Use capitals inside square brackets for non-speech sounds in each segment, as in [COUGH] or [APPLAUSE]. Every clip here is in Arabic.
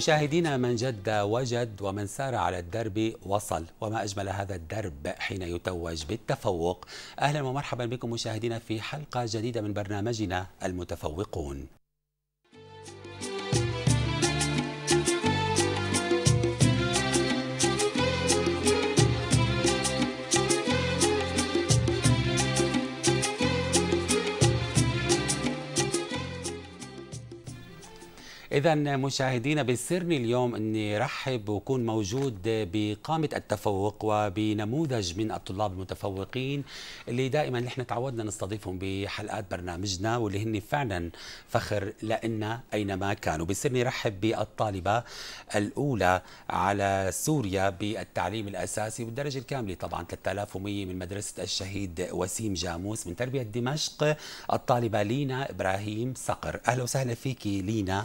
مشاهدينا من جد وجد ومن سار على الدرب وصل وما أجمل هذا الدرب حين يتوج بالتفوق أهلا ومرحبا بكم مشاهدينا في حلقة جديدة من برنامجنا المتفوقون إذا مشاهدينا بيسرني اليوم إني رحب وكون موجود بقامة التفوق وبنموذج من الطلاب المتفوقين اللي دائما نحن تعودنا نستضيفهم بحلقات برنامجنا واللي هن فعلا فخر لنا أينما كانوا بيسرني رحب بالطالبة الأولى على سوريا بالتعليم الأساسي والدرجة الكاملة طبعا 3100 من مدرسة الشهيد وسيم جاموس من تربية دمشق الطالبة لينا إبراهيم صقر أهلا وسهلا فيكي لينا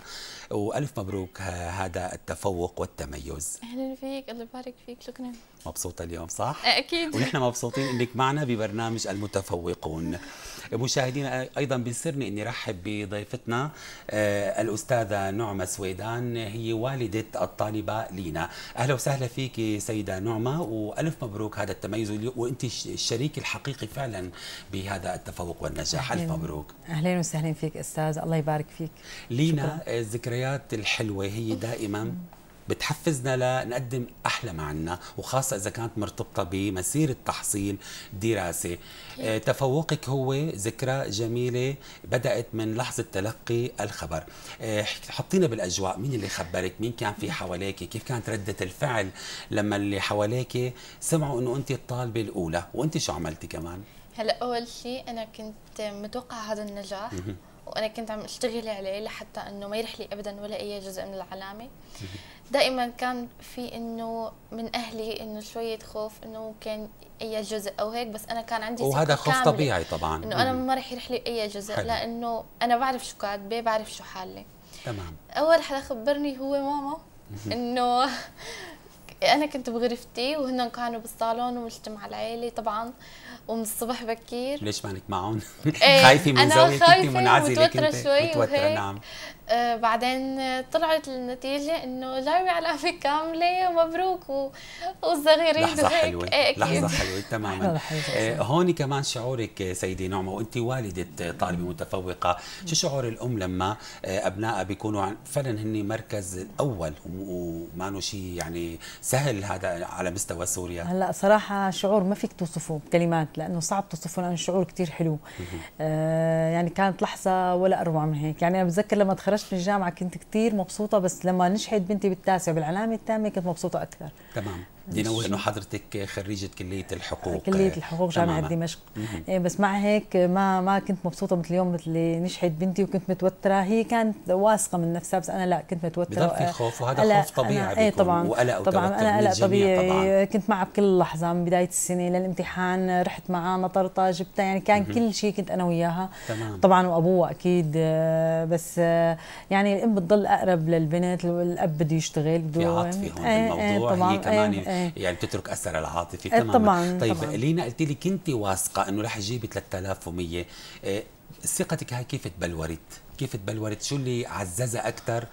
والف مبروك هذا التفوق والتميز اهلا فيك الله يبارك فيك شكرا مبسوطه اليوم صح اكيد ونحن مبسوطين انك معنا ببرنامج المتفوقون مشاهدينا ايضا بيسرني اني رحب بضيفتنا آه، الاستاذه نعمه سويدان هي والده الطالبه لينا اهلا وسهلا فيك سيده نعمه والف مبروك هذا التميز وانت الشريك الحقيقي فعلا بهذا التفوق والنجاح الف مبروك اهلا وسهلا فيك استاذ الله يبارك فيك لينا آه، ذكرى الذكريات الحلوة هي دائما بتحفزنا لنقدم أحلى ما عنا وخاصة إذا كانت مرتبطة بمسيرة تحصيل دراسة آه، تفوقك هو ذكرى جميلة بدأت من لحظة تلقي الخبر آه، حطينا بالأجواء مين اللي خبرك مين كان في حواليك كيف كانت ردة الفعل لما اللي حواليك سمعوا أنه أنت الطالبة الأولى وأنت شو عملتي كمان؟ هلا أول شيء أنا كنت متوقعة هذا النجاح وانا كنت عم اشتغل عليه لحتى انه ما لي ابدا ولا اي جزء من العلامه دائما كان في انه من اهلي انه شويه خوف انه ممكن اي جزء او هيك بس انا كان عندي وهذا خوف طبيعي طبعا انه انا ما رح لي اي جزء حلو. لانه انا بعرف شو كاتبه بعرف شو حالي تمام اول حدا خبرني هو ماما انه انا كنت بغرفتي وهن كانوا بالصالون ومجتمع العيله طبعا ومن الصبح بكير ليش ما انك معهم؟ إيه، [LAUGHS] خايفه من زاويه كنت منعزله كنت شوي متوتره نعم آه بعدين طلعت النتيجه انه جايبه علامه كامله ومبروك والصغيرين لحظه حلوه إيه،, ايه لحظه حلوه تماما آه هون كمان شعورك سيدي نعمه وانت والده طالبه متفوقه شو شعور الام لما آه، ابنائها بيكونوا فعلا هن مركز الاول وما شيء يعني سهل هذا على مستوى سوريا هلا صراحه شعور ما فيك توصفه بكلمات لانه صعب توصفه لانه شعور كثير حلو آه يعني كانت لحظه ولا اروع من هيك يعني انا بتذكر لما تخرجت من الجامعه كنت كثير مبسوطه بس لما نشحت بنتي بالتاسع بالعلامه التامه كنت مبسوطه اكثر تمام دينوه انه حضرتك خريجه كليه الحقوق كليه الحقوق جامعه دمشق إيه، بس مع هيك ما ما كنت مبسوطه مثل اليوم مثل نشحت بنتي وكنت متوتره هي كانت واثقه من نفسها بس انا لا كنت متوتره بضل في خوف وهذا خوف طبيعي ايه طبعا وقلق طبعا انا قلق طبيعي طبعاً. كنت معها بكل لحظه من بدايه السنه للامتحان رحت معها نطرتها جبتها يعني كان مم. كل شيء كنت انا وياها تمام. طبعا وابوها اكيد آه، بس آه، يعني الام بتضل اقرب للبنت الاب بده يشتغل بده في عاطفه هون إيه، إيه، الموضوع هي كمان إيه. يعني بتترك اثر العاطفي إيه، تماما طبعا طيب طبعاً. لينا قلت لي كنت واثقه انه رح تجيبي 3100 إيه، ثقتك هاي كيف تبلورت؟ كيف تبلورت شو اللي عززها اكثر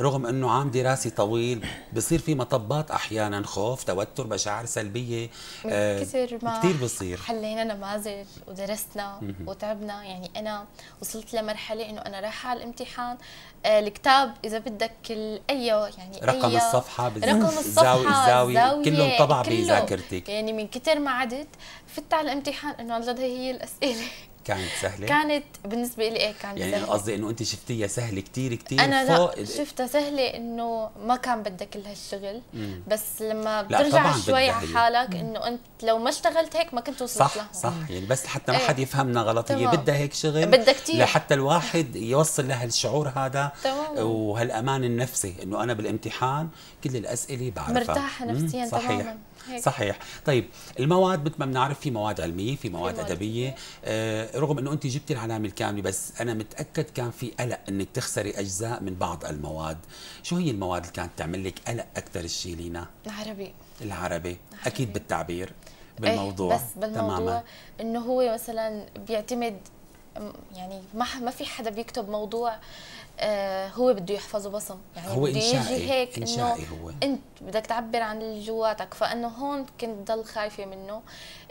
رغم انه عام دراسي طويل بصير في مطبات احيانا خوف توتر مشاعر سلبيه آه، كثير ما كثير بصير حلينا نماذج ودرسنا وتعبنا يعني انا وصلت لمرحله انه انا رايحه على الامتحان آه، الكتاب اذا بدك اي يعني رقم أي الصفحه بالزاوية رقم الصفحه [LAUGHS] الزاوية, الزاوية كله انطبع بذاكرتك يعني من كثر ما عدت فت على الامتحان انه عن جد هي الاسئله كانت سهله كانت بالنسبه لي ايه كانت يعني قصدي انه انت شفتيها سهله كثير كثير انا لا شفتها سهله انه ما كان بدك كل هالشغل بس لما بترجع شوي على حالك انه انت لو ما اشتغلت هيك ما كنت وصلت صح لهم. صح يعني بس حتى ما إيه. حد يفهمنا غلط هي بدها هيك شغل بدها كثير لحتى الواحد يوصل لهالشعور هذا وهالامان النفسي انه انا بالامتحان كل الاسئله بعرفها مرتاحه نفسيا صحيح. تماما هيك. صحيح طيب المواد مثل ما بنعرف في مواد علميه في مواد, في مواد ادبيه آه، رغم انه انت جبتي العلامه الكامله بس انا متاكد كان في قلق انك تخسري اجزاء من بعض المواد شو هي المواد اللي كانت تعمل لك قلق اكثر شيء لينا العربي العربي اكيد بالتعبير إيه، بالموضوع بس بالموضوع انه هو مثلا بيعتمد يعني ما ما في حدا بيكتب موضوع آه، هو بده يحفظه بصم يعني هو بده يجي هيك انشائي هو انت بدك تعبر عن اللي جواتك فانه هون كنت ضل خايفه منه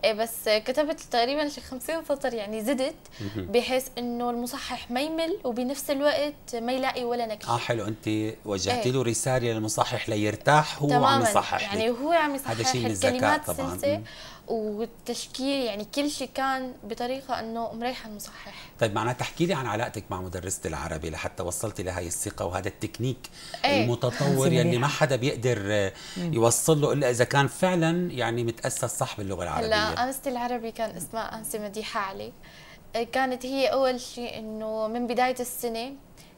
آه، بس كتبت تقريبا شي 50 سطر يعني زدت بحيث انه المصحح ما يمل وبنفس الوقت ما يلاقي ولا نكهه اه حلو انت وجهت إيه. له رساله للمصحح ليرتاح هو عم يصحح يعني هو عم يصحح هذا شيء من الذكاء طبعا والتشكيل يعني كل شيء كان بطريقه انه مريحه المصحح طيب معناتها تحكي لي عن علاقتك مع مدرسه العربي لحتى وصلتي لهي الثقه وهذا التكنيك أيه. المتطور يلي يعني ما حدا بيقدر آه، يوصل له الا اذا كان فعلا يعني متاسس صح باللغه العربيه هلا انستي العربي كان اسمها انسي مديحه علي آه، كانت هي اول شيء انه من بدايه السنه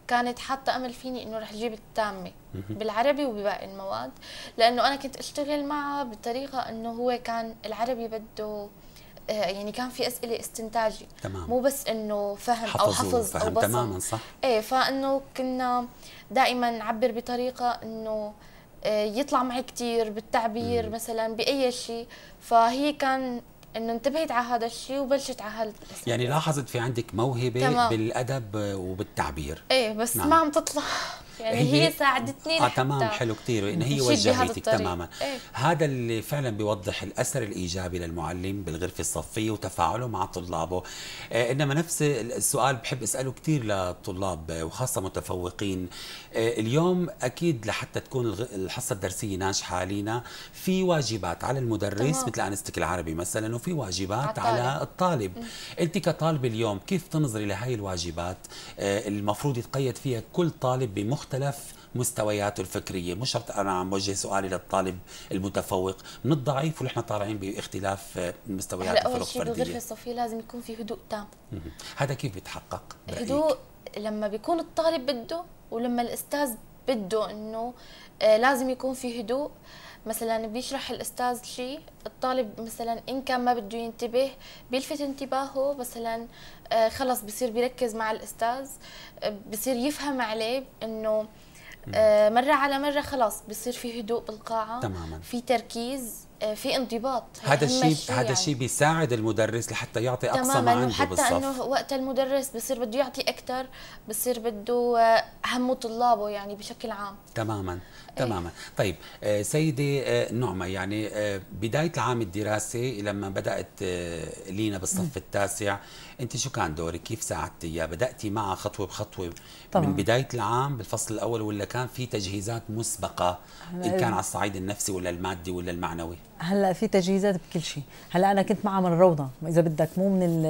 كانت حاطه امل فيني انه رح اجيب التامه بالعربي وبباقي المواد لانه انا كنت اشتغل معها بطريقه انه هو كان العربي بده آه، يعني كان في اسئله استنتاجي تمام. مو بس انه فهم او حفظ فهم او بصم تماما صح ايه فانه كنا دائما نعبر بطريقه انه آه، يطلع معي كثير بالتعبير مم. مثلا باي شيء فهي كان انه انتبهت على هذا الشيء وبلشت على هال يعني لاحظت في عندك موهبه تمام. بالادب وبالتعبير ايه بس نعم. ما عم تطلع يعني هي, هي ساعدتني آه تمام حلو كثير وان هي وجهتك تماما ايه؟ هذا اللي فعلا بيوضح الاثر الايجابي للمعلم بالغرفه الصفيه وتفاعله مع طلابه آه انما نفس السؤال بحب اساله كثير للطلاب آه، وخاصه متفوقين آه اليوم اكيد لحتى تكون الحصه الدرسيه ناجحه علينا في واجبات على المدرس تمام. مثل انستك العربي مثلا وفي واجبات على, على الطالب م. انت كطالب اليوم كيف تنظري لهي الواجبات آه المفروض يتقيد فيها كل طالب بمختلف مختلف مستوياته الفكريه مش شرط انا عم وجه سؤالي للطالب المتفوق من الضعيف ونحن طالعين باختلاف آه، مستويات الفرق الفردية اول شيء بالغرفه الصوفيه لازم يكون في هدوء تام هذا كيف بيتحقق الهدوء لما بيكون الطالب بده ولما الاستاذ بده انه آه، لازم يكون في هدوء مثلا بيشرح الاستاذ شيء الطالب مثلا ان كان ما بده ينتبه بيلفت انتباهه مثلا آه، خلص بصير بيركز مع الاستاذ آه، بصير يفهم عليه انه آه، مره على مره خلاص بصير في هدوء بالقاعه تماما في تركيز آه، في انضباط هذا الشيء هذا يعني. الشيء بيساعد المدرس لحتى يعطي اقصى ما عنده حتى بالصف انه وقت المدرس بصير بده يعطي اكثر بصير بده آه، هم طلابه يعني بشكل عام تماما إيه. تماما طيب آه، سيدي نعمه يعني بدايه العام الدراسي لما بدات لينا بالصف التاسع انت شو كان دورك كيف ساعدتي بداتي معها خطوه بخطوه طبعا. من بدايه العام بالفصل الاول ولا كان في تجهيزات مسبقه ان كان على الصعيد النفسي ولا المادي ولا المعنوي هلا في تجهيزات بكل شيء هلا انا كنت معها من الروضه اذا بدك مو من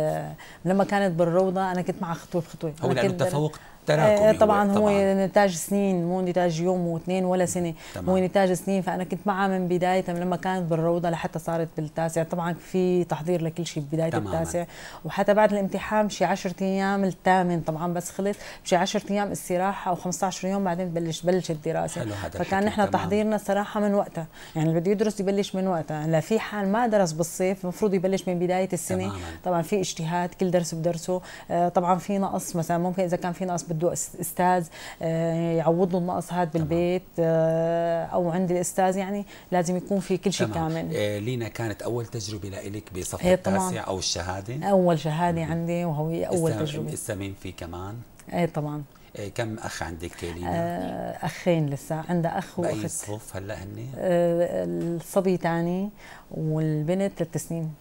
لما كانت بالروضه انا كنت معها خطوه بخطوه هو لانه التفوق تراكمي آه، طبعا هو طبعاً. نتاج سنين مو نتاج يوم واثنين ولا سنه طبعاً. هو نتاج سنين فانا كنت معها من بدايتها من لما كانت بالروضه لحتى صارت بالتاسع طبعا في تحضير لكل شيء ببدايه التاسع وحتى بعد الامتحان شي 10 ايام الثامن طبعا بس خلص شي 10 ايام استراحه او 15 يوم بعدين بلش بلش الدراسه حلو هذا فكان نحن تحضيرنا صراحه من وقتها يعني اللي بده يدرس يبلش من وقتها هلا في حال ما درس بالصيف المفروض يبلش من بدايه السنه تماماً. طبعا في اجتهاد كل درس بدرسه آه، طبعا في نقص مثلا ممكن اذا كان في نقص بده استاذ آه، يعوض له النقص هذا بالبيت آه، او عند الاستاذ يعني لازم يكون في كل شيء كامل آه، لينا كانت اول تجربه لك بصف التاسع إيه، او الشهاده اول شهاده مم. عندي وهو اول تجربه استمين في كمان ايه طبعا كم اخ عندك لينا؟ آه اخين لسه عندها اخ واخت الصف صف هلا هن؟ آه الصبي ثاني والبنت ثلاث سنين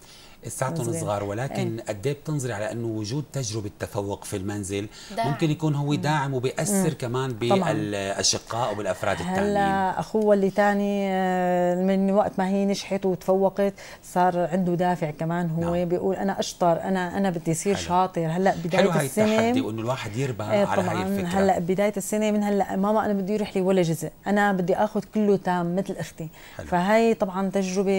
ساعتهم صغار ولكن إيه. قد ايه بتنظري على انه وجود تجربه تفوق في المنزل داعم. ممكن يكون هو داعم وبيأثر مم. كمان بالاشقاء وبالافراد الثانيين هلا اخوها اللي ثاني آه، من وقت ما هي نجحت وتفوقت صار عنده دافع كمان هو نعم. بيقول انا اشطر انا انا بدي اصير شاطر هلا بدايه حلو هاي السنه التحدي وانه الواحد يربى ايه على هاي الفكره هلا بدايه السنه من هلا ماما انا بدي يروح لي ولا جزء انا بدي اخذ كله تام مثل اختي حلو. فهي طبعا تجربه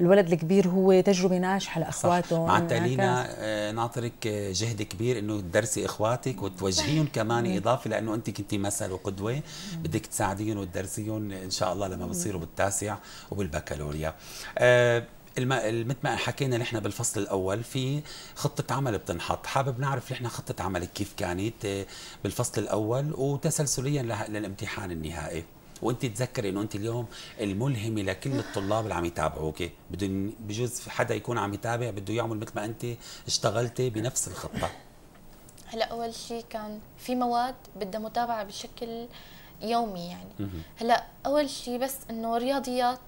الولد الكبير هو تجربه يخرجوا بيناجحوا لاخواتهم مع التالينا آه، ناطرك آه، جهد كبير انه تدرسي اخواتك وتوجهيهم كمان اضافه لانه انت كنتي مثل وقدوه بدك تساعديهم وتدرسيهم ان شاء الله لما بصيروا بالتاسع وبالبكالوريا أه مثل ما حكينا نحن بالفصل الاول في خطه عمل بتنحط حابب نعرف نحن خطه عملك كيف كانت آه، بالفصل الاول وتسلسليا للامتحان النهائي وانت تذكري انه انت اليوم الملهمه لكل الطلاب اللي عم يتابعوكي بدهم بجوز حدا يكون عم يتابع بده يعمل مثل ما انت اشتغلتي بنفس الخطه هلا اول شيء كان في مواد بدها متابعه بشكل يومي يعني هلا اول شيء بس انه رياضيات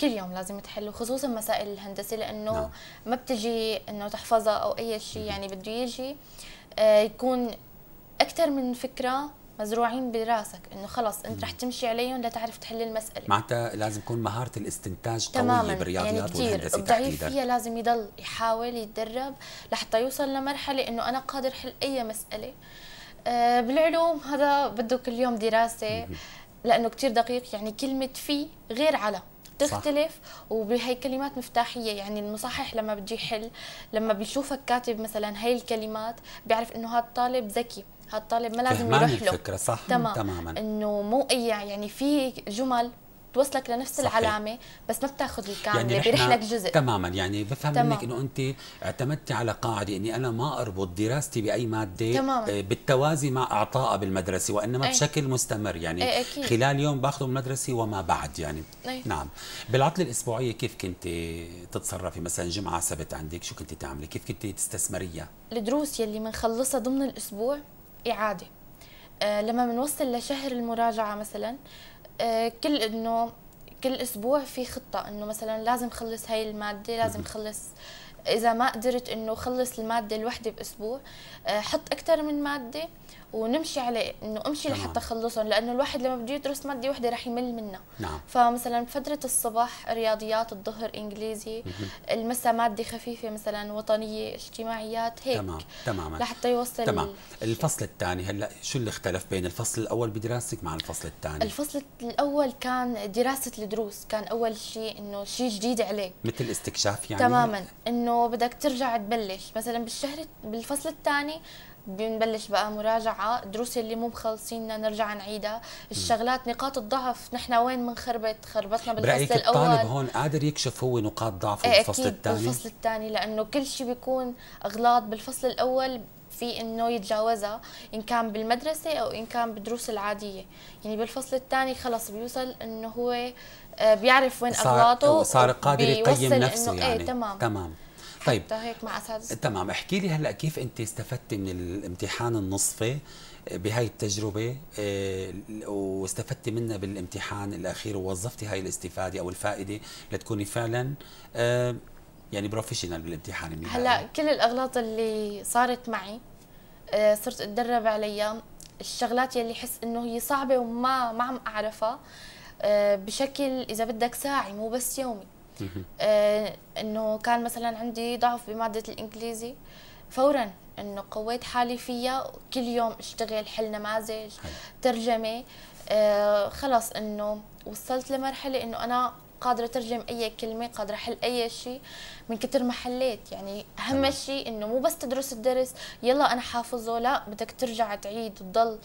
كل يوم لازم تحله خصوصا مسائل الهندسه لانه نعم. ما بتجي انه تحفظها او اي شيء يعني بده يجي آه، يكون اكثر من فكره مزروعين براسك انه خلص انت رح تمشي عليهم لتعرف تحل المساله معناتها لازم يكون مهاره الاستنتاج قويه يعني بالرياضيات يعني كتير الضعيف فيها لازم يضل يحاول يتدرب لحتى يوصل لمرحله انه انا قادر حل اي مساله آه، بالعلوم هذا بده كل يوم دراسه لانه كثير دقيق يعني كلمه في غير على بتختلف وبهي كلمات مفتاحية يعني المصحح لما بده يحل لما بيشوفك كاتب مثلا هاي الكلمات بيعرف انه هذا الطالب ذكي هالطالب ما لازم يروح له الفكره صح تمام تماما انه مو اي يعني في جمل توصلك لنفس صحيح. العلامه بس ما بتاخذ الكامله يعني برحلك جزء تماما يعني بفهم تمام. منك انه انت اعتمدتي على قاعده اني انا ما اربط دراستي باي ماده تمام. آه، بالتوازي مع اعطائها بالمدرسه وانما أي. بشكل مستمر يعني أي أكيد. خلال يوم باخذه من المدرسه وما بعد يعني أي. نعم بالعطله الاسبوعيه كيف كنت تتصرفي مثلا جمعه سبت عندك شو كنت تعملي كيف كنت تستثمريها الدروس يلي بنخلصها ضمن الاسبوع اعاده آه، لما بنوصل لشهر المراجعه مثلا آه، كل انه كل اسبوع في خطه انه مثلا لازم خلص هاي الماده لازم خلص اذا ما قدرت انه خلص الماده الوحده باسبوع آه، حط اكثر من ماده ونمشي عليه انه امشي نعم. لحتى اخلصهم لانه الواحد لما بده يدرس ماده وحده رح يمل منها نعم. فمثلا فتره الصبح رياضيات الظهر انجليزي المساء ماده خفيفه مثلا وطنيه اجتماعيات هيك تمام تماما لحتى يوصل تمام الفصل الثاني هلا شو اللي اختلف بين الفصل الاول بدراستك مع الفصل الثاني الفصل الاول كان دراسه الدروس كان اول شيء انه شيء جديد عليك مثل استكشاف يعني تماما انه بدك ترجع تبلش مثلا بالشهر بالفصل الثاني بنبلش بقى مراجعه دروس اللي مو مخلصينها نرجع نعيدها الشغلات نقاط الضعف نحن وين منخربت خربتنا بالفصل الاول الطالب هون قادر يكشف هو نقاط ضعفه ايه بالفصل الثاني بالفصل الثاني لانه كل شيء بيكون اغلاط بالفصل الاول في انه يتجاوزها ان كان بالمدرسه او ان كان بالدروس العاديه يعني بالفصل الثاني خلص بيوصل انه هو آه، بيعرف وين اغلاطه صار قادر يقيم نفسه إيه، يعني ايه تمام تمام طيب هيك مع اساتذه تمام احكي لي هلا كيف انت استفدتي من الامتحان النصفي آه، بهاي التجربه آه، واستفدتي منها بالامتحان الاخير ووظفتي هاي الاستفاده او الفائده لتكوني فعلا آه، يعني بروفيشنال بالامتحان النهائي هلا كل الاغلاط اللي صارت معي صرت اتدرب عليها الشغلات يلي حس انه هي صعبه وما ما عم اعرفها بشكل اذا بدك ساعي مو بس يومي آه انه كان مثلا عندي ضعف بماده الانجليزي فورا انه قويت حالي فيها كل يوم اشتغل حل نماذج ترجمه آه خلص انه وصلت لمرحله انه انا قادره اترجم اي كلمه قادره احل اي شيء من كتر ما حليت يعني اهم شيء انه مو بس تدرس الدرس يلا انا حافظه لا بدك ترجع تعيد تضل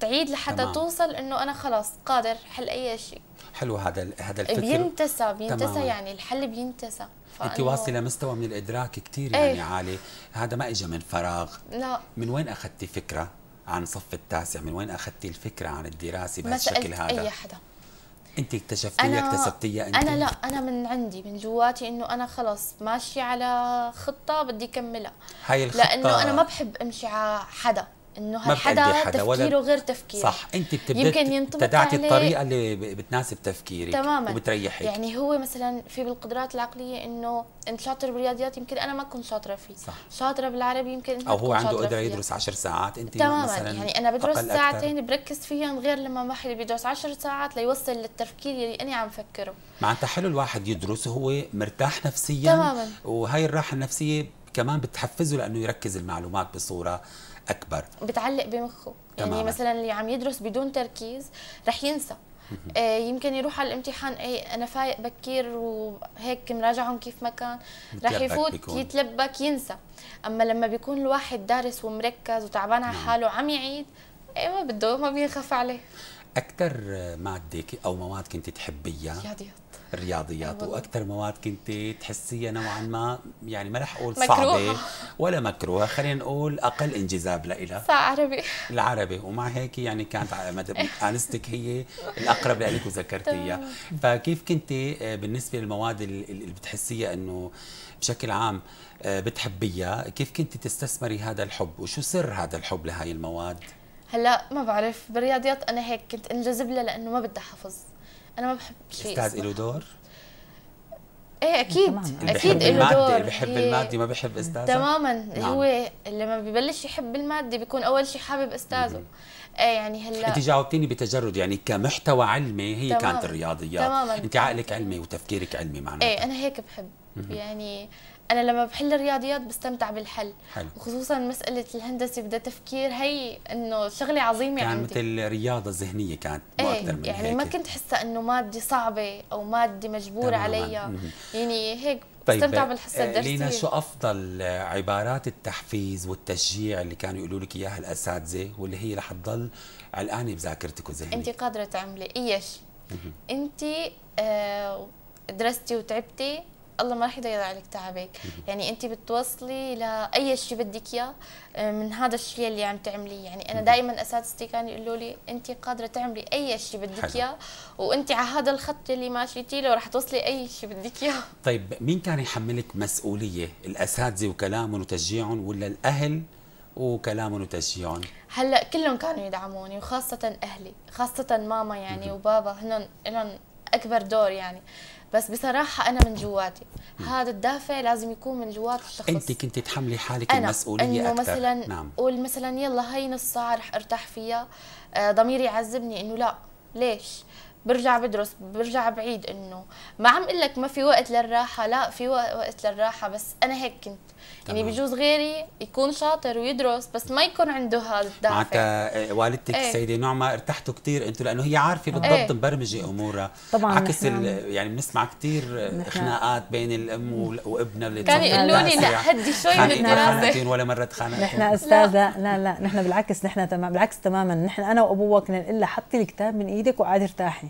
تعيد لحتى تمام. توصل انه انا خلاص قادر حل اي شيء حلو هذا هذا الفكر بينتسى بينتسى تمام. يعني الحل بينتسى انت واصله مستوى من الادراك كثير يعني ايه؟ عالي هذا ما اجى من فراغ لا من وين اخذتي فكره عن صف التاسع من وين اخذتي الفكره عن الدراسه بهالشكل هذا اي حدا انت اكتشفتيها اكتسبتيها انت انا لا انا من عندي من جواتي انه انا خلص ماشيه على خطه بدي اكملها هاي الخطه لانه انا ما بحب امشي على حدا انه هالحدا حدا تفكيره غير تفكير صح انت بتبدي يمكن الطريقه اللي بتناسب تفكيرك تماما وبتريحك يعني هو مثلا في بالقدرات العقليه انه انت شاطر بالرياضيات يمكن انا ما كنت شاطره فيه صح شاطره بالعربي يمكن انت او هو عنده قدره يدرس 10 ساعات انت تماما مثلا يعني انا بدرس ساعتين أكثر. بركز فيهم غير لما ما حدا بيدرس 10 ساعات ليوصل للتفكير اللي انا عم فكره معناتها حلو الواحد يدرس وهو مرتاح نفسيا تماما وهي الراحه النفسيه كمان بتحفزه لانه يركز المعلومات بصوره اكبر بتعلق بمخه يعني يعني مثلا اللي عم يدرس بدون تركيز رح ينسى آه، يمكن يروح على الامتحان اي انا فايق بكير وهيك مراجعهم كيف ما كان رح يفوت بيكون. يتلبك ينسى اما لما بيكون الواحد دارس ومركز وتعبان على نعم. حاله وعم يعيد اي ما بده ما بينخف عليه اكثر ماده او مواد كنت تحبيها رياضيات الرياضيات واكثر مواد كنت تحسيها نوعا ما يعني ما رح اقول صعبه ولا مكروهه خلينا نقول اقل انجذاب لها عربي العربي ومع هيك يعني كانت انستك [LAUGHS] هي الاقرب لك وذكرتيها فكيف كنت آه، بالنسبه للمواد اللي بتحسيها انه بشكل عام آه، بتحبيها كيف كنت تستثمري هذا الحب وشو سر هذا الحب لهي المواد هلا ما بعرف بالرياضيات انا هيك كنت انجذب لها لانه ما بدها حفظ انا ما بحب شيء استاذ له دور؟ ايه اكيد اكيد له دور بحب إيه. المادي ما بحب استاذه تماما نعم. هو لما ببلش يحب المادي بيكون اول شيء حابب استاذه مم. ايه يعني هلا انت جاوبتيني بتجرد يعني كمحتوى علمي هي تمام. كانت الرياضيات تماما انت عقلك علمي وتفكيرك علمي معناته ايه انا هيك بحب مم. يعني انا لما بحل الرياضيات بستمتع بالحل حلو. وخصوصا مساله الهندسه بدها تفكير هي انه شغله عظيمه كان عندي مثل رياضه ذهنيه كانت ما ايه اكثر من يعني هيك. ما كنت حاسه انه ماده صعبه او ماده مجبوره عليها يعني هيك طيب استمتع آه، بالحصه الدرسيه لينا شو افضل آه، عبارات التحفيز والتشجيع اللي كانوا يقولوا لك اياها الاساتذه واللي هي رح تضل علقانه بذاكرتك وذهنك انت قادره تعملي اي شيء انت آه، درستي وتعبتي الله ما رح يضيع عليك تعبك يعني انت بتوصلي لاي شيء بدك اياه آه، من هذا الشيء اللي عم تعمليه يعني انا دائما اساتذتي كانوا يقولوا لي انت قادره تعملي اي شيء بدك اياه وانت على هذا الخط اللي ماشيتي له رح توصلي اي شيء بدك اياه طيب مين كان يحملك مسؤوليه الاساتذه وكلامهم وتشجيعهم ولا الاهل وكلامهم وتشجيعهم هلا كلهم كانوا يدعموني وخاصه اهلي خاصه ماما يعني وبابا هن لهم اكبر دور يعني بس بصراحه انا من جواتي هذا الدافع لازم يكون من جوات الشخص انت كنت تحملي حالك أنا المسؤوليه انه أكثر. مثلا نعم. قول مثلا يلا هي نص ساعه رح ارتاح فيها آه، ضميري يعذبني انه لا ليش برجع بدرس برجع بعيد انه ما عم اقول لك ما في وقت للراحه لا في وقت للراحه بس انا هيك كنت يعني تمام. يعني بجوز غيري يكون شاطر ويدرس بس ما يكون عنده هذا الدافع معك آه، والدتك ايه. سيده نعمه ارتحتوا كثير انتم لانه هي عارفه إيه. بالضبط ايه. مبرمجه امورها طبعا عكس يعني بنسمع كثير خناقات بين الام وابنها اللي كانوا يقولوا لي لا هدي شوي من الدراسه ولا مره تخانقنا نحن استاذه لا لا نحن بالعكس نحن تمام بالعكس تماما نحن انا وابوها كنا نقول لها حطي الكتاب من ايدك وقعدي ارتاحي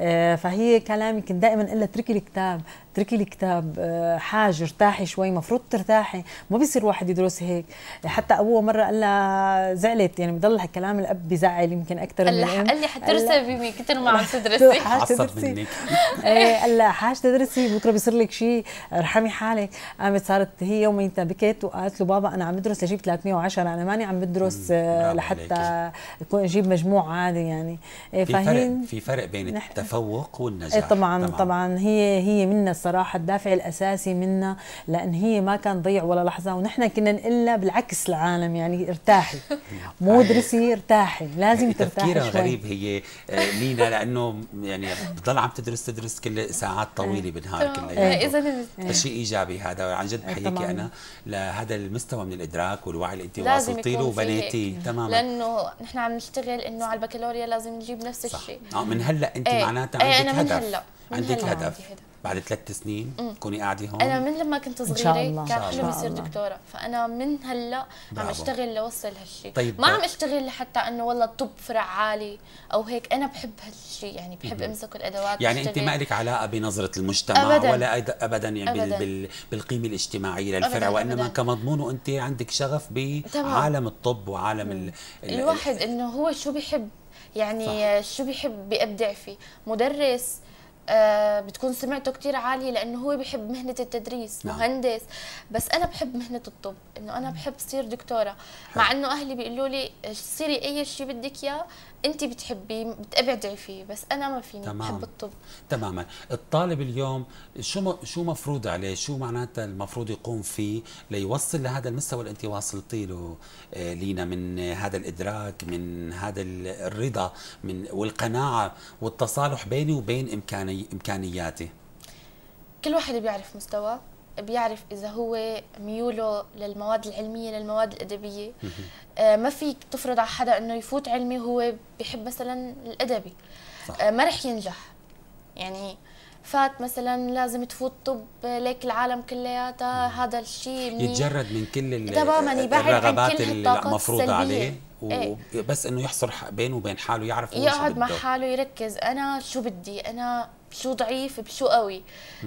آه، فهي كلامي كنت دائما الا اتركي الكتاب اتركي لي كتاب آه، حاجه ارتاحي شوي مفروض ترتاحي ما بيصير واحد يدرس هيك حتى ابوها مره قال لها زعلت يعني بضل كلام الاب بزعل يمكن اكثر من الام قال لي حترسبي من كثر ما عم [LAUGHS] تدرسي حاج تدرسي [LAUGHS] إيه، قال لها حاج تدرسي بكره بيصير لك شيء ارحمي حالك قامت صارت هي يوميتها بكت وقالت له بابا انا عم بدرس لجيب 310 انا ماني عم بدرس آه، لحتى اكون اجيب مجموع عادي يعني إيه، فرق في فرق بين التفوق والنجاح إيه، طبعا طبعا, طبعاً هي هي منا الصراحه الدافع الاساسي منا لان هي ما كان ضيع ولا لحظه ونحن كنا نقلنا بالعكس العالم يعني ارتاحي [LAUGHS] مو ادرسي ارتاحي لازم يعني ترتاحي تفكيرها غريب هي آه، لينا لانه يعني بتضل عم تدرس تدرس كل ساعات طويله آه. بالنهار كلها آه، اذا فشيء ايجابي هذا عن جد بحييكي انا لهذا المستوى من الادراك والوعي اللي انت واصلتي له وبنيتي تماما لانه نحن عم نشتغل انه على البكالوريا لازم نجيب نفس الشيء من هلا انت إيه. معناتها إيه، عندك هدف عندك هدف بعد ثلاث سنين تكوني قاعده هون انا من لما كنت صغيره كان حلمي يصير دكتوره فانا من هلا عم اشتغل لوصل هالشيء طيب ما عم اشتغل لحتى انه والله الطب فرع عالي او هيك انا بحب هالشيء يعني بحب امسك الادوات يعني انت ما لك علاقه بنظره المجتمع أبداً. ولا ابدا يعني أبداً. بال... بالقيمه الاجتماعيه للفرع أبداً. وانما أبداً. كمضمون وانت عندك شغف بعالم الطب وعالم ال... ال... الواحد انه هو شو بيحب يعني صح. شو بيحب بيبدع فيه مدرس آه، بتكون سمعته كثير عالية لأنه هو بحب مهنة التدريس نعم. مهندس بس أنا بحب مهنة الطب إنه أنا بحب صير دكتورة حل. مع إنه أهلي بيقولوا لي صيري أي شيء بدك إياه أنت بتحبيه بتبعدي فيه بس أنا ما فيني تمام. بحب الطب تماما الطالب اليوم شو م... شو مفروض عليه شو معناتها المفروض يقوم فيه ليوصل لهذا المستوى اللي أنت واصلتي له آه، لينا من هذا الإدراك من هذا الرضا من والقناعة والتصالح بيني وبين إمكانياتي إمكاني إمكانياته كل واحد بيعرف مستواه بيعرف اذا هو ميوله للمواد العلميه للمواد الادبيه آه ما فيك تفرض على حدا انه يفوت علمي وهو بيحب مثلا الادبي صح. آه ما رح ينجح يعني فات مثلا لازم تفوت طب ليك العالم كلياتها هذا الشيء يتجرد من كل تماما يبعد عن كل المفروضة عليه وبس إيه. انه يحصر بينه وبين حاله يعرف يقعد مع حاله يركز انا شو بدي انا بشو ضعيف بشو قوي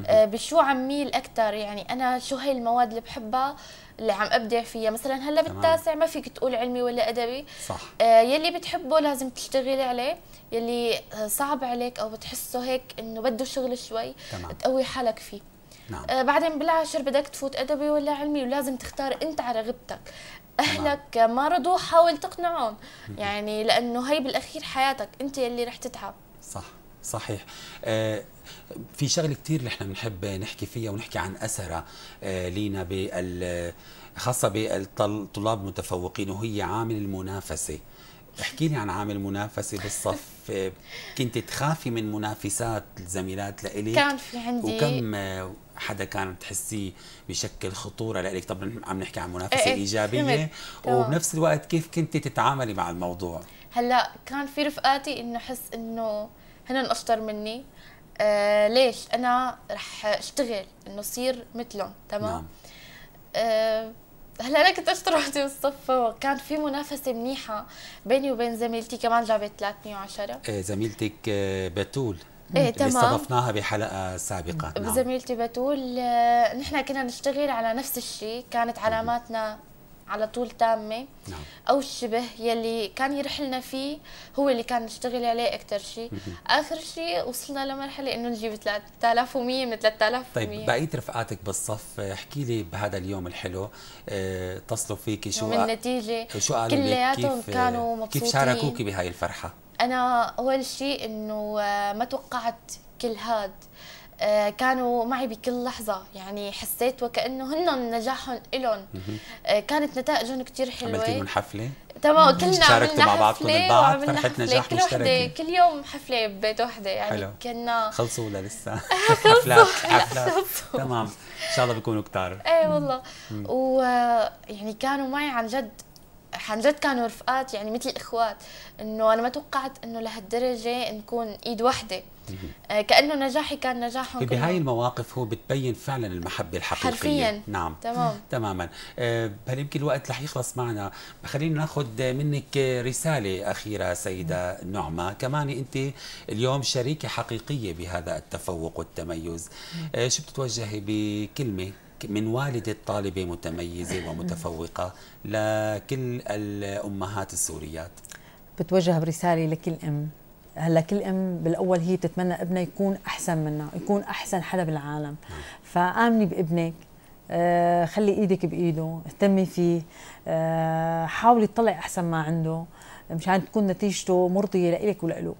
آه، بشو عم ميل اكثر يعني انا شو هي المواد اللي بحبها اللي عم ابدع فيها مثلا هلا بالتاسع ما فيك تقول علمي ولا ادبي صح آه، يلي بتحبه لازم تشتغلي عليه يلي آه، صعب عليك او بتحسه هيك انه بده شغل شوي تمام. تقوي حالك فيه نعم. بعدين بالعاشر بدك تفوت ادبي ولا علمي ولازم تختار انت على رغبتك اهلك ما رضوا حاول تقنعهم يعني لانه هي بالاخير حياتك انت يلي رح تتعب صح صحيح آه، في شغله كثير نحن بنحب نحكي فيها ونحكي عن اثرها آه، لينا بال خاصه بالطلاب المتفوقين وهي عامل المنافسه احكي لي عن عامل المنافسه بالصف آه، كنت تخافي من منافسات الزميلات لإلك كان في عندي وكم حدا كان تحسيه بشكل خطوره لإلك طب عم نحكي عن منافسه إيه, إيه، ايجابيه إيه، وبنفس الوقت كيف كنت تتعاملي مع الموضوع هلا كان في رفقاتي انه احس انه هن اشطر مني آه ليش انا رح اشتغل انه صير مثلهم تمام نعم. آه هلا انا كنت اشطر وحده بالصف وكان في منافسه منيحه بيني وبين زميلتي كمان جابت 310 ايه زميلتك آه، بتول ايه تمام اللي استضفناها بحلقه سابقه نعم. زميلتي بتول آه، نحن كنا نشتغل على نفس الشيء كانت علاماتنا على طول تامة نعم. أو الشبه يلي كان يرحلنا فيه هو اللي كان نشتغل عليه أكثر شيء آخر شيء وصلنا لمرحلة إنه نجيب 3100 من 3100 طيب بقية رفقاتك بالصف احكي لي بهذا اليوم الحلو آه، اتصلوا فيكي شو من النتيجة شو قالوا كلياتهم كانوا مبسوطين كيف شاركوكي بهاي الفرحة؟ أنا أول شيء إنه آه، ما توقعت كل هاد آه، كانوا معي بكل لحظة يعني حسيت وكأنه هن نجاحهم إلهم آه، كانت نتائجهم كثير حلوة عملتي لهم حفلة؟ تمام كلنا عملنا مع بعضكم البعض فرحة نجاح كل وحدة كل يوم حفلة ببيت وحدة يعني حلو. كنا خلصوا ولا لسه؟ [LAUGHS] حفلات حفلات تمام إن شاء الله بيكونوا كتار ايه والله ويعني كانوا معي عن جد عن جد كانوا رفقات يعني مثل اخوات انه انا ما توقعت انه لهالدرجه نكون ايد واحده آه، كانه نجاحي كان نجاحهم طيب، بهاي المواقف هو بتبين فعلا المحبه الحقيقيه حرفيا نعم تمام تماما آه، هل يمكن الوقت رح يخلص معنا خلينا ناخذ منك رساله اخيره سيده نعمه كمان انت اليوم شريكه حقيقيه بهذا التفوق والتميز آه، شو بتتوجهي بكلمه من والدة طالبة متميزة ومتفوقة لكل الأمهات السوريات بتوجه برسالة لكل أم هلا كل ام بالاول هي بتتمنى ابنها يكون احسن منها يكون احسن حدا بالعالم نعم. فامني بابنك آه، خلي ايدك بايده اهتمي فيه آه، حاولي تطلعي احسن ما عنده مشان تكون نتيجته مرضيه لإلك ولإله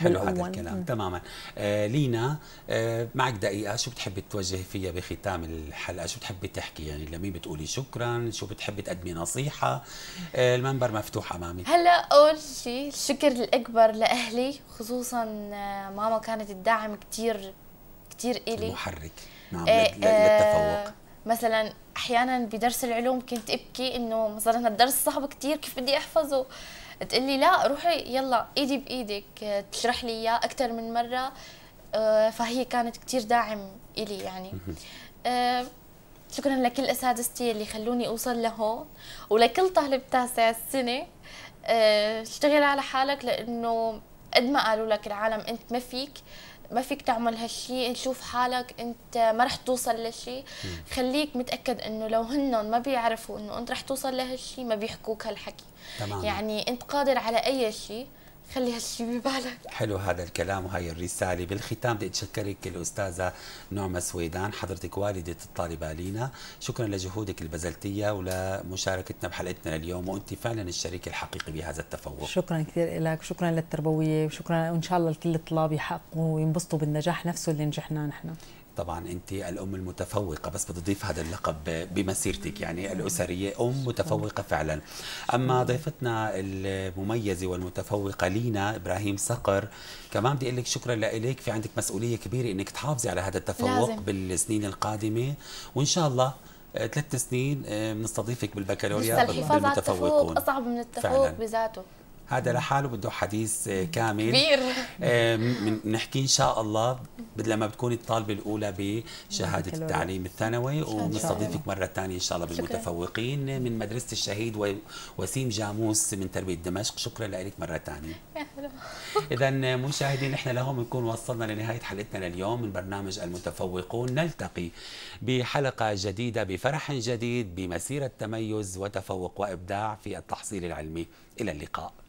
حلو هذا الكلام تماما آه لينا آه معك دقيقه شو بتحبي توجهي فيها بختام الحلقه شو بتحبي تحكي يعني لمين بتقولي شكرا شو بتحبي تقدمي نصيحه آه المنبر مفتوح امامك هلا اول شيء الشكر الاكبر لاهلي خصوصا آه، ماما كانت الداعم كثير كثير الي محرك نعم آه للتفوق آه، مثلا احيانا بدرس العلوم كنت ابكي انه مثلا الدرس صعب كثير كيف بدي احفظه تقول لي لا روحي يلا ايدي بايدك تشرح لي اياه اكثر من مره آه، فهي كانت كثير داعم الي يعني آه، شكرا لكل اساتذتي اللي خلوني اوصل لهون ولكل طالب تاسع السنه آه، اشتغل على حالك لانه قد ما قالوا لك العالم انت ما فيك ما فيك تعمل هالشيء نشوف حالك انت ما رح توصل لشيء خليك متاكد انه لو هن ما بيعرفوا انه انت رح توصل لهالشيء ما بيحكوك هالحكي تمام. يعني انت قادر على اي شيء خلي هالشي ببالك حلو هذا الكلام وهي الرساله بالختام بدي اتشكرك الاستاذه نعمه سويدان حضرتك والده الطالبه لينا شكرا لجهودك البذلتيه ولمشاركتنا بحلقتنا اليوم وانت فعلا الشريك الحقيقي بهذا التفوق شكرا كثير لك شكرا للتربويه وشكرا وان شاء الله لكل الطلاب يحققوا وينبسطوا بالنجاح نفسه اللي نجحناه نحن طبعا انت الام المتفوقه بس بدي اضيف هذا اللقب بمسيرتك يعني الاسريه ام متفوقه فعلا اما ضيفتنا المميزه والمتفوقه لينا ابراهيم صقر كمان بدي اقول لك شكرا لك في عندك مسؤوليه كبيره انك تحافظي على هذا التفوق لازم. بالسنين القادمه وان شاء الله ثلاث سنين آه، بنستضيفك بالبكالوريا بالمتفوقون الحفاظ على التفوق اصعب من التفوق فعلاً. بذاته هذا لحاله بده حديث آه، كامل كبير بنحكي آه، ان شاء الله لما بتكوني الطالبه الاولى بشهاده التعليم الثانوي وبنستضيفك مره ثانيه ان شاء الله بالمتفوقين من مدرسه الشهيد وسيم جاموس من تربيه دمشق شكرا لك مره ثانيه اذا آه، مشاهدين احنا لهم نكون وصلنا لنهايه حلقتنا لليوم من برنامج المتفوقون نلتقي بحلقه جديده بفرح جديد بمسيره تميز وتفوق وابداع في التحصيل العلمي الى اللقاء